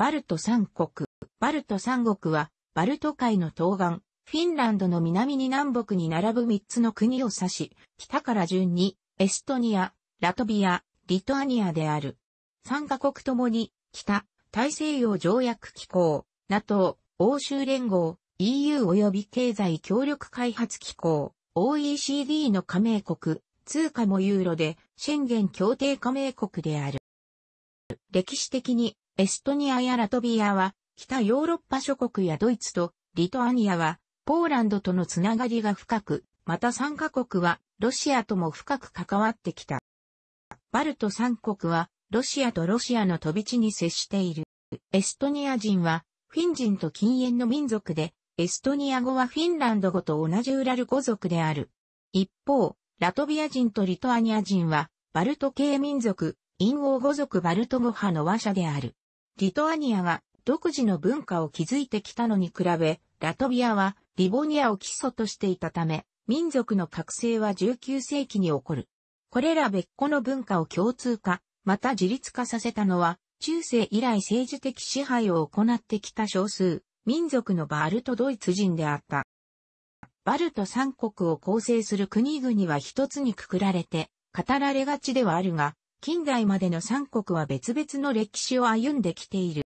バルト三国。バルト三国は、バルト海の東岸、フィンランドの南に南北に並ぶ3つの国を指し、北から順に、エストニア、ラトビア、リトアニアである。三カ国ともに、北、大西洋条約機構、NATO、欧州連合、EU 及び経済協力開発機構、OECD の加盟国、通貨もユーロで、宣言協定加盟国である。歴史的にエストニアやラトビアは、北ヨーロッパ諸国やドイツと、リトアニアは、ポーランドとのつながりが深く、また3カ国は、ロシアとも深く関わってきた。バルト3国は、ロシアとロシアの飛び地に接している。エストニア人は、フィン人と禁煙の民族で、エストニア語はフィンランド語と同じウラル語族である。一方、ラトビア人とリトアニア人は、バルト系民族、陰ー語族バルト語派の話者である。リトアニアが独自の文化を築いてきたのに比べ、ラトビアはリボニアを基礎としていたため、民族の覚醒は19世紀に起こる。これら別個の文化を共通化、また自立化させたのは、中世以来政治的支配を行ってきた少数、民族のバルトドイツ人であった。バルト三国を構成する国々は一つにくくられて、語られがちではあるが、近代までの三国は別々の歴史を歩んできている。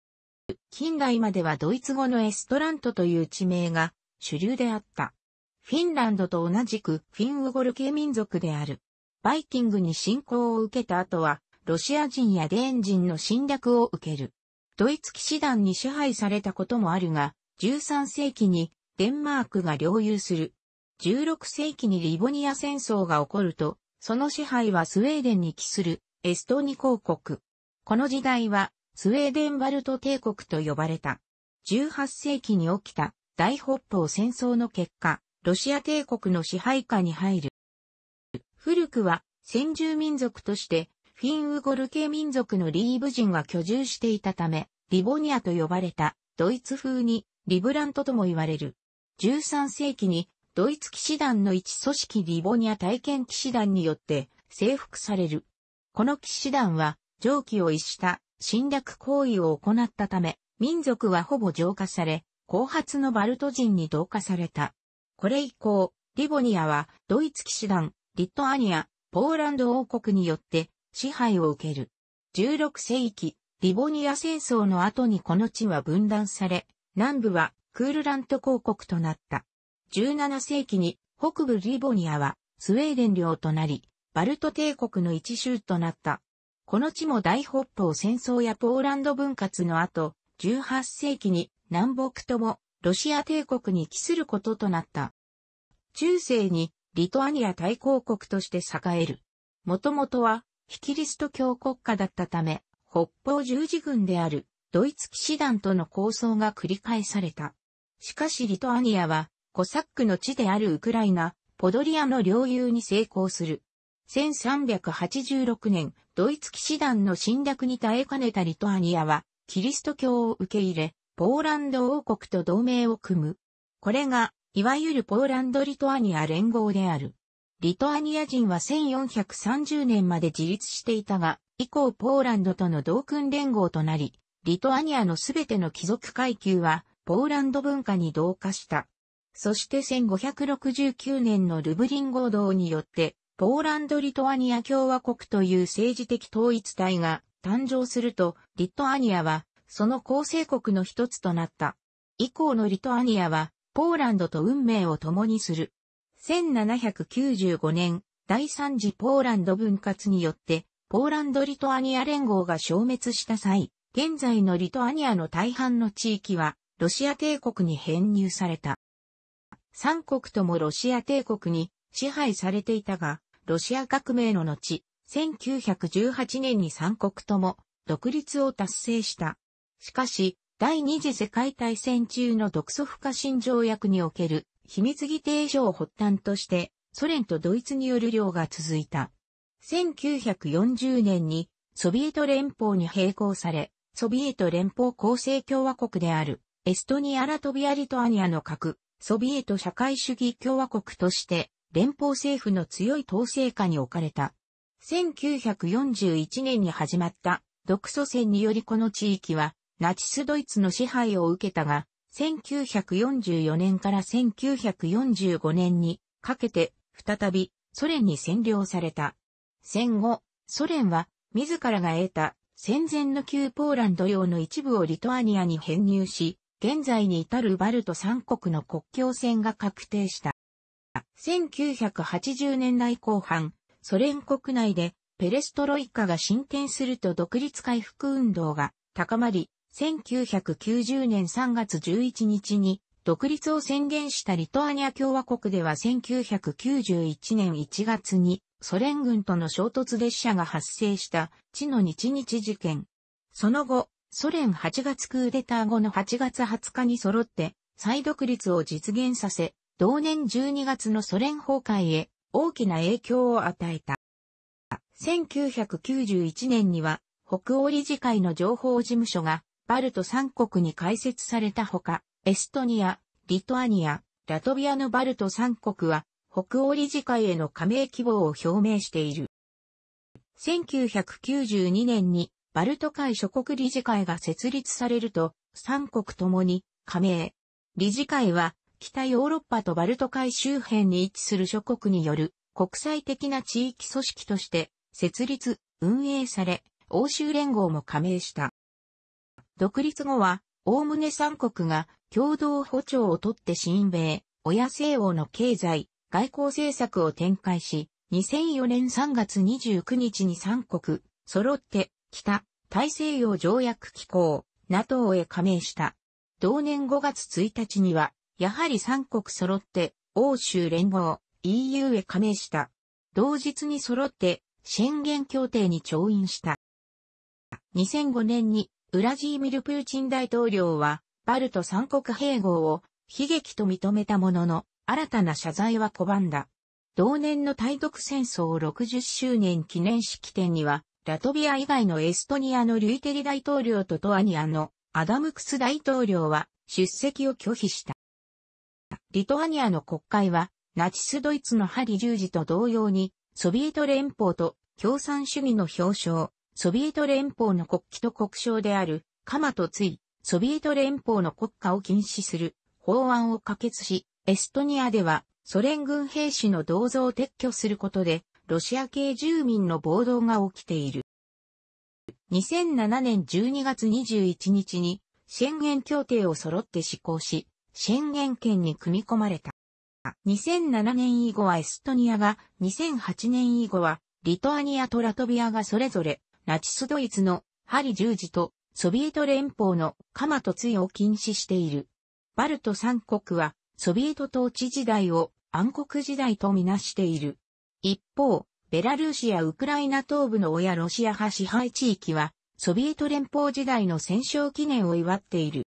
近代まではドイツ語のエストラントという地名が主流であった。フィンランドと同じくフィンウゴル系民族である。バイキングに侵攻を受けた後は、ロシア人やデーン人の侵略を受ける。ドイツ騎士団に支配されたこともあるが、13世紀にデンマークが領有する。16世紀にリボニア戦争が起こると、その支配はスウェーデンに帰するエストニ公国。この時代は、スウェーデンバルト帝国と呼ばれた。18世紀に起きた大北方戦争の結果、ロシア帝国の支配下に入る。古くは先住民族としてフィンウゴル系民族のリーブ人が居住していたため、リボニアと呼ばれたドイツ風にリブラントとも言われる。13世紀にドイツ騎士団の一組織リボニア体験騎士団によって征服される。この騎士団は、上記を逸した侵略行為を行ったため、民族はほぼ浄化され、後発のバルト人に同化された。これ以降、リボニアはドイツ騎士団、リットアニア、ポーランド王国によって支配を受ける。16世紀、リボニア戦争の後にこの地は分断され、南部はクールラント公国となった。17世紀に北部リボニアはスウェーデン領となり、バルト帝国の一州となった。この地も大北方戦争やポーランド分割の後、18世紀に南北ともロシア帝国に帰することとなった。中世にリトアニア大公国として栄える。もともとは非キリスト教国家だったため、北方十字軍であるドイツ騎士団との抗争が繰り返された。しかしリトアニアはコサックの地であるウクライナ、ポドリアの領有に成功する。1386年、ドイツ騎士団の侵略に耐えかねたリトアニアは、キリスト教を受け入れ、ポーランド王国と同盟を組む。これが、いわゆるポーランド・リトアニア連合である。リトアニア人は1430年まで自立していたが、以降ポーランドとの同訓連合となり、リトアニアのすべての貴族階級は、ポーランド文化に同化した。そして1569年のルブリン合同によって、ポーランド・リトアニア共和国という政治的統一体が誕生すると、リトアニアはその構成国の一つとなった。以降のリトアニアは、ポーランドと運命を共にする。1795年、第三次ポーランド分割によって、ポーランド・リトアニア連合が消滅した際、現在のリトアニアの大半の地域は、ロシア帝国に編入された。三国ともロシア帝国に支配されていたが、ロシア革命の後、1918年に三国とも独立を達成した。しかし、第二次世界大戦中の独ソ不可侵条約における秘密議定書を発端として、ソ連とドイツによる領が続いた。1940年にソビエト連邦に並行され、ソビエト連邦構成共和国であるエストニアラトビアリトアニアの核、ソビエト社会主義共和国として連邦政府の強い統制下に置かれた。1941年に始まった独ソ戦によりこの地域はナチスドイツの支配を受けたが、1944年から1945年にかけて再びソ連に占領された。戦後、ソ連は自らが得た戦前の旧ポーランド領の一部をリトアニアに編入し、現在に至るバルト三国の国境線が確定した。1980年代後半、ソ連国内でペレストロイカが進展すると独立回復運動が高まり、1990年3月11日に独立を宣言したリトアニア共和国では1991年1月にソ連軍との衝突列車が発生した地の日日事件。その後、ソ連8月クーデター後の8月20日に揃って再独立を実現させ、同年12月のソ連崩壊へ大きな影響を与えた。1991年には北欧理事会の情報事務所がバルト三国に開設されたほか、エストニア、リトアニア、ラトビアのバルト三国は北欧理事会への加盟希望を表明している。1992年にバルト海諸国理事会が設立されると、三国ともに加盟。理事会は北ヨーロッパとバルト海周辺に位置する諸国による国際的な地域組織として設立、運営され、欧州連合も加盟した。独立後は、おおむね三国が共同歩調をとって新米、親西欧の経済、外交政策を展開し、2004年3月29日に三国、揃って、北、大西洋条約機構、NATO へ加盟した。同年5月1日には、やはり三国揃って、欧州連合、EU へ加盟した。同日に揃って、宣言協定に調印した。2005年に、ウラジーミル・プーチン大統領は、バルト三国併合を悲劇と認めたものの、新たな謝罪は拒んだ。同年の対独戦争60周年記念式典には、ラトビア以外のエストニアのリュイテリ大統領とトアニアのアダムクス大統領は出席を拒否した。リトアニアの国会は、ナチスドイツの針十字と同様に、ソビエト連邦と共産主義の表彰、ソビエト連邦の国旗と国章である、カマとつい、ソビエト連邦の国家を禁止する法案を可決し、エストニアではソ連軍兵士の銅像を撤去することで、ロシア系住民の暴動が起きている。2007年12月21日に、宣言協定を揃って施行し、宣言権に組み込まれた。2007年以後はエストニアが、2008年以後は、リトアニアとラトビアがそれぞれ、ナチスドイツの針十字とソビエト連邦のカマと杖を禁止している。バルト三国は、ソビエト統治時代を暗黒時代とみなしている。一方、ベラルーシやウクライナ東部の親ロシア派支配地域は、ソビエト連邦時代の戦勝記念を祝っている。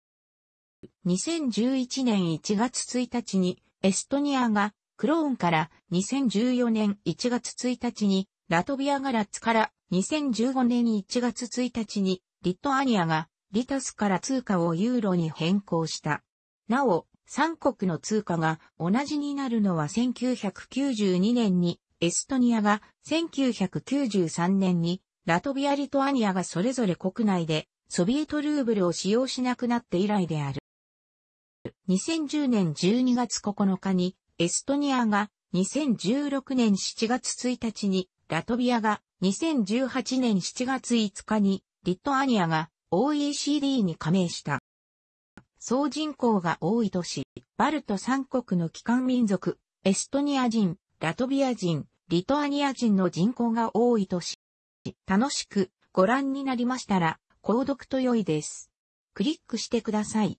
2011年1月1日にエストニアがクローンから2014年1月1日にラトビアがラッツから2015年1月1日にリトアニアがリタスから通貨をユーロに変更した。なお、三国の通貨が同じになるのは1992年にエストニアが1993年にラトビア・リトアニアがそれぞれ国内でソビエトルーブルを使用しなくなって以来である。2010年12月9日に、エストニアが、2016年7月1日に、ラトビアが、2018年7月5日に、リトアニアが OECD に加盟した。総人口が多い都市、バルト3国の帰還民族、エストニア人、ラトビア人、リトアニア人の人口が多い都市。楽しくご覧になりましたら、購読と良いです。クリックしてください。